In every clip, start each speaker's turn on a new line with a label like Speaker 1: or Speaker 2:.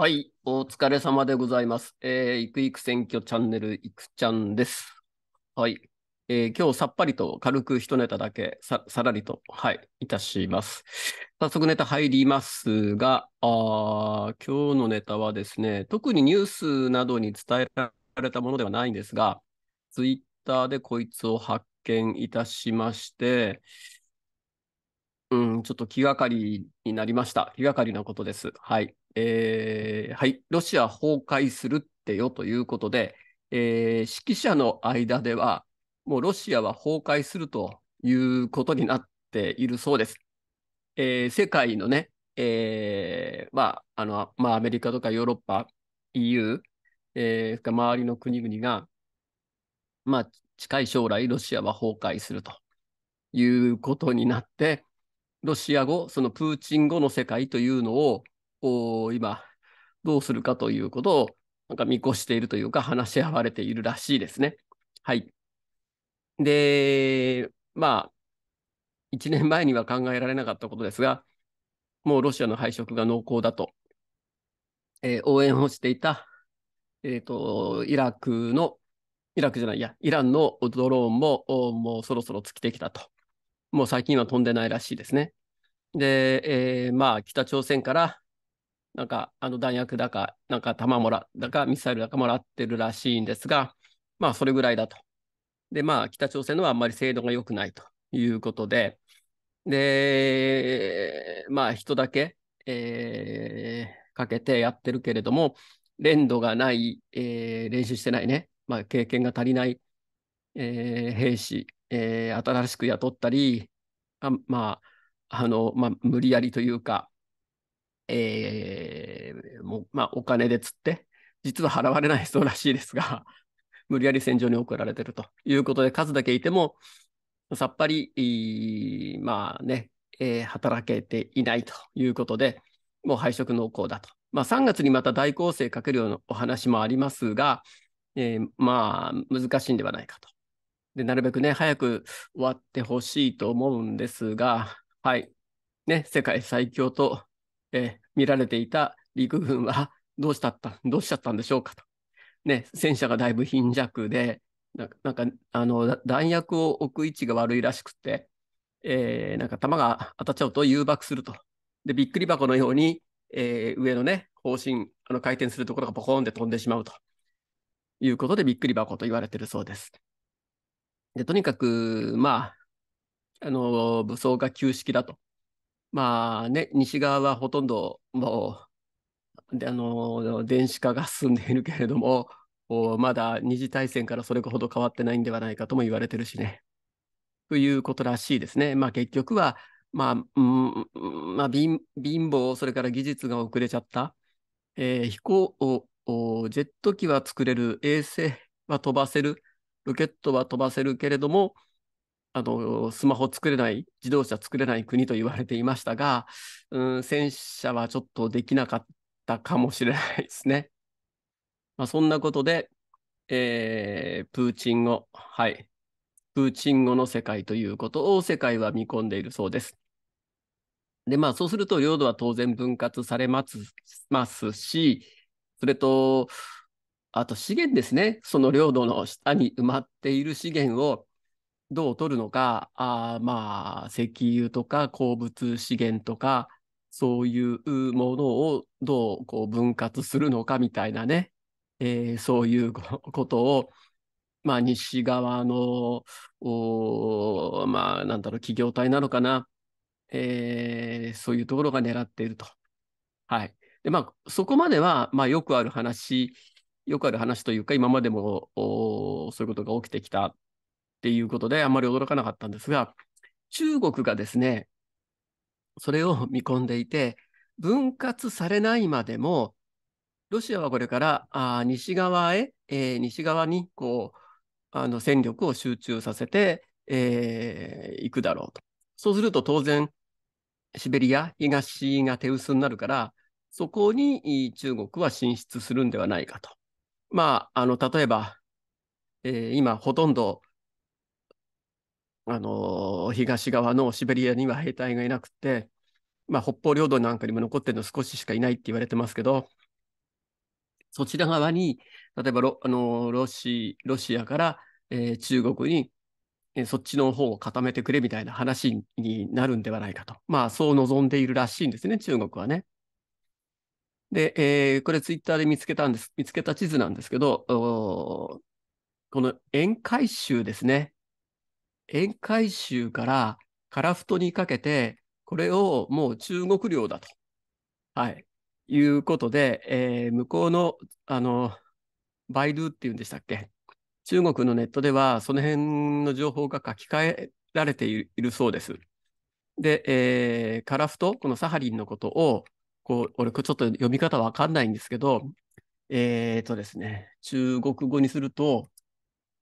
Speaker 1: はい、お疲れ様でございます。えー、いくいく選挙チャンネル、いくちゃんです。はい、えー、今日さっぱりと軽く一ネタだけさらりと、はい、いたします。早速ネタ入りますが、あ今日のネタはですね、特にニュースなどに伝えられたものではないんですが、ツイッターでこいつを発見いたしまして、うん、ちょっと気がかりになりました。気がかりなことです。はい。えー、はい、ロシア崩壊するってよということで、えー、指揮者の間では、もうロシアは崩壊するということになっているそうです。えー、世界のね、えー、まあ、あの、まあ、アメリカとかヨーロッパ、EU、えー、周りの国々が、まあ、近い将来、ロシアは崩壊するということになって、ロシア語、そのプーチン語の世界というのを、を今、どうするかということを、なんか見越しているというか、話し合われているらしいですね。はい。で、まあ、1年前には考えられなかったことですが、もうロシアの敗色が濃厚だと、えー、応援をしていた、えっ、ー、と、イラクの、イラクじゃない、いや、イランのドローンも、もうそろそろ尽きてきたと。もう最近は飛んでないらしいですね。で、えー、まあ、北朝鮮からなんか、あの弾薬だか、なんか弾もら、だか、ミサイルだかもらってるらしいんですが、まあ、それぐらいだと。で、まあ、北朝鮮のはあんまり精度が良くないということで、で、まあ、人だけ、えー、かけてやってるけれども、練度がない、えー、練習してないね、まあ、経験が足りない、えー、兵士、えー、新しく雇ったり、あまあ、あの、まあ、無理やりというか、えー、もうまあ、お金で釣って、実は払われないそうらしいですが、無理やり戦場に送られてるということで、数だけいても、さっぱり、まあね、えー、働けていないということで、もう配色濃厚だと。まあ、3月にまた大攻勢かけるようなお話もありますが、えー、まあ、難しいんではないかと。で、なるべくね、早く終わってほしいと思うんですが、はい。ね、世界最強とえ見られていた陸軍はどうしたったどうしちゃったんでしょうかと。ね、戦車がだいぶ貧弱で、なんかあの弾薬を置く位置が悪いらしくて、えー、なんか弾が当たっちゃうと誘爆すると。で、びっくり箱のように、えー、上のね、方針、あの回転するところがポコーンで飛んでしまうということで、びっくり箱と言われてるそうです。で、とにかく、まあ、あの、武装が旧式だとまあね、西側はほとんどもう、であの電子化が進んでいるけれども、まだ二次大戦からそれほど変わってないんではないかとも言われてるしね。ということらしいですね。まあ結局は、まあ、うん、まあ貧、貧乏、それから技術が遅れちゃった。えー、飛行を、ジェット機は作れる、衛星は飛ばせる、ロケットは飛ばせるけれども、あのスマホ作れない自動車作れない国と言われていましたが、うん、戦車はちょっとできなかったかもしれないですね。まあ、そんなことで、えー、プーチン語、はい、プーチン語の世界ということを世界は見込んでいるそうです。で、まあ、そうすると領土は当然分割されますし、それと、あと資源ですね、その領土の下に埋まっている資源をどう取るのか、あまあ、石油とか鉱物資源とか、そういうものをどうこう分割するのかみたいなね、えー、そういうことを、まあ、西側の、まあ、なんだろう、企業体なのかな、えー、そういうところが狙っていると。はい。で、まあ、そこまでは、まあ、よくある話、よくある話というか、今までもそういうことが起きてきたっていうことであんまり驚かなかったんですが、中国がですね、それを見込んでいて、分割されないまでも、ロシアはこれからあ西側へ、えー、西側にこうあの戦力を集中させてい、えー、くだろうと。そうすると当然、シベリア、東が手薄になるから、そこに中国は進出するんではないかと。まあ、あの例えば、えー、今、ほとんどあの東側のシベリアには兵隊がいなくて、まあ、北方領土なんかにも残ってるの少ししかいないって言われてますけど、そちら側に、例えばロあのロシロシアから、えー、中国に、えー、そっちの方を固めてくれみたいな話になるんではないかと、まあ、そう望んでいるらしいんですね、中国はね。で、えー、これツイッターで見つけたんです、見つけた地図なんですけど、この沿海州ですね。宴会州から樺太にかけて、これをもう中国領だと、はい、いうことで、えー、向こうの、あの、バイドゥっていうんでしたっけ中国のネットでは、その辺の情報が書き換えられているそうです。で、えー、カラフト、このサハリンのことを、こう、俺、ちょっと読み方わかんないんですけど、えっ、ー、とですね、中国語にすると、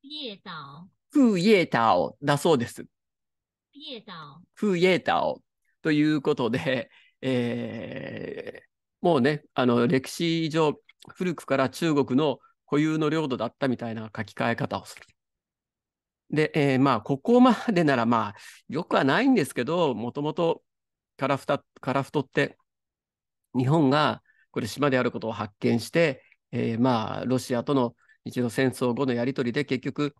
Speaker 1: 列島。フーイエーターをだそうです。フーイエーターを。フーイエーターを。ということで、えー、もうね、あの歴史上、古くから中国の固有の領土だったみたいな書き換え方をする。で、えー、まあ、ここまでなら、まあ、よくはないんですけど、もともとカラフタ、カラフトって、日本がこれ島であることを発見して、えー、まあ、ロシアとの日露戦争後のやり取りで結局、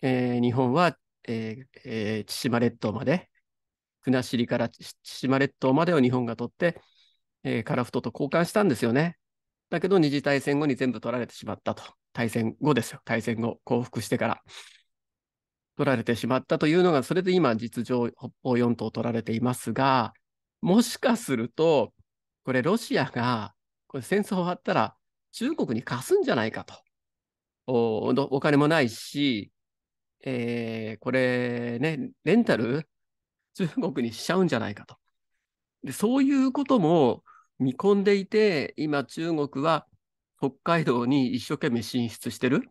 Speaker 1: えー、日本は、えーえー、千島列島まで、国後から千島列島までを日本が取って、えー、樺太と交換したんですよね。だけど、二次大戦後に全部取られてしまったと。大戦後ですよ。大戦後、降伏してから。取られてしまったというのが、それで今、実情、北方四島取られていますが、もしかすると、これ、ロシアが、これ戦争終わったら、中国に貸すんじゃないかと。お金もないし、えー、これね、レンタル 中国にしちゃうんじゃないかと。でそういうことも見込んでいて、今中国は北海道に一生懸命進出してる。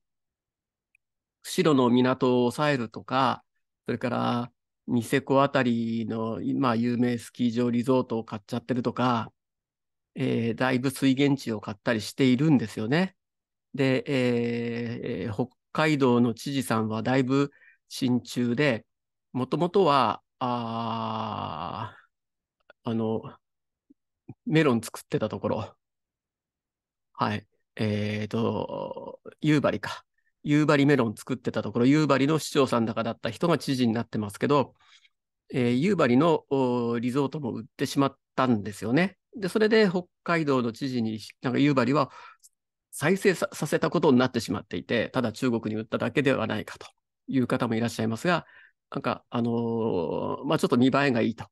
Speaker 1: 釧路の港を抑えるとか、それからニセコあたりの今有名スキー場リゾートを買っちゃってるとか、えー、だいぶ水源地を買ったりしているんですよね。で、えー、北海道の知事さんはだいぶ親中で、もともとは、ああの、メロン作ってたところ、はい、えっ、ー、と、夕張か。夕張メロン作ってたところ、夕張の市長さんだかだった人が知事になってますけど、えー、夕張のリゾートも売ってしまったんですよね。で、それで北海道の知事に、なんか夕張は再生させたことになってしまっていて、ただ中国に売っただけではないかという方もいらっしゃいますが、なんか、あのー、まあ、ちょっと見栄えがいいと。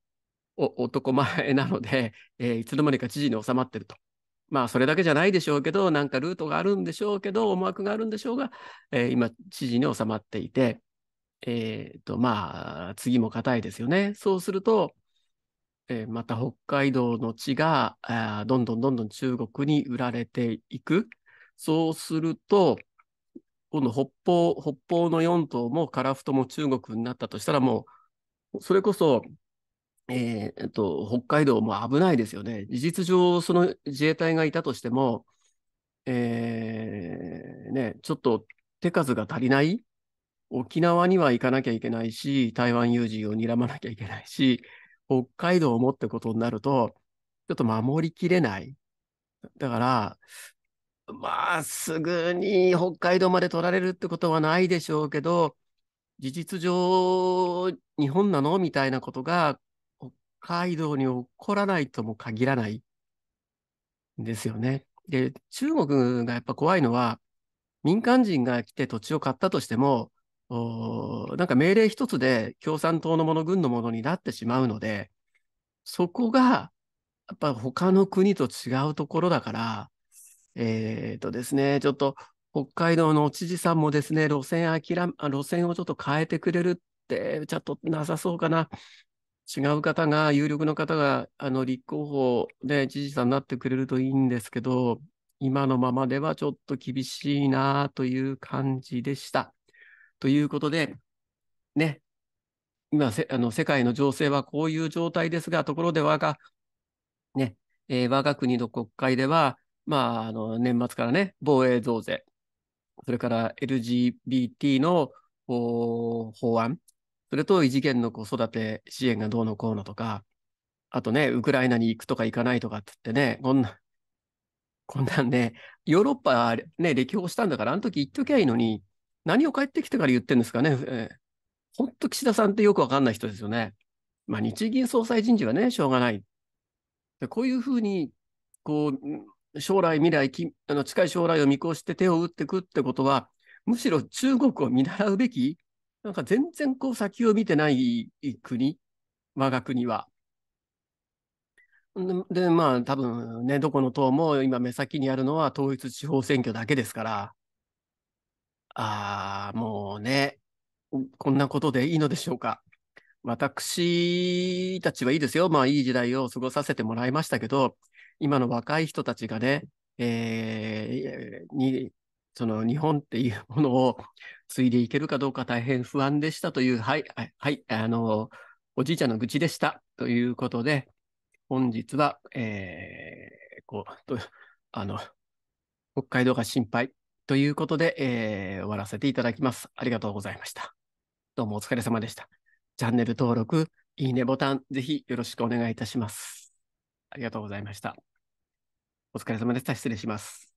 Speaker 1: 男前なので、えー、いつの間にか知事に収まってると。まあ、それだけじゃないでしょうけど、なんかルートがあるんでしょうけど、思惑があるんでしょうが、えー、今、知事に収まっていて、えっ、ー、と、まあ、次も固いですよね。そうすると、えー、また北海道の地があどんどんどんどん中国に売られていく。そうすると、今度北方、北方の4島も樺太も中国になったとしたら、もう、それこそ、えー、っと、北海道も危ないですよね。事実上、その自衛隊がいたとしても、えー、ね、ちょっと手数が足りない。沖縄には行かなきゃいけないし、台湾有事を睨まなきゃいけないし、北海道をもってことになると、ちょっと守りきれない。だから、まあ、すぐに北海道まで取られるってことはないでしょうけど、事実上、日本なのみたいなことが、北海道に起こらないとも限らないんですよね。で、中国がやっぱ怖いのは、民間人が来て土地を買ったとしても、なんか命令一つで共産党のもの、軍のものになってしまうので、そこが、やっぱ他の国と違うところだから、えっ、ー、とですね、ちょっと北海道の知事さんもですね、路線諦め、路線をちょっと変えてくれるって、ちょっとなさそうかな。違う方が、有力の方が、あの、立候補で知事さんになってくれるといいんですけど、今のままではちょっと厳しいなという感じでした。ということで、ね、今あの、世界の情勢はこういう状態ですが、ところで我が、ね、えー、我が国の国会では、まあ、あの年末からね、防衛増税、それから LGBT の法案、それと異次元の子育て支援がどうのこうのとか、あとね、ウクライナに行くとか行かないとかってってね、こんな、こんなんね、ヨーロッパね、歴訪したんだから、あの時言っときゃいいのに、何を帰ってきてから言ってるんですかね。えー本当岸田さんってよくわかんない人ですよね。まあ、日銀総裁人事はね、しょうがない。こういうふうに、こう、将来、未来きあの、近い将来を見越して手を打っていくってことは、むしろ中国を見習うべき、なんか全然こう先を見てない国、我が国は。で、まあ、多分ね、どこの党も今目先にあるのは統一地方選挙だけですから、ああ、もうね、こんなことでいいのでしょうか。私たちはいいですよ。まあ、いい時代を過ごさせてもらいましたけど、今の若い人たちがね、えー、にその日本っていうものを継いでいけるかどうか大変不安でしたという、はい、はい、あの、おじいちゃんの愚痴でしたということで、本日は、えー、こう、あの、北海道が心配ということで、えー、終わらせていただきます。ありがとうございました。どうもお疲れ様でした。チャンネル登録、いいねボタン、ぜひよろしくお願いいたします。ありがとうございました。お疲れ様でした。失礼します。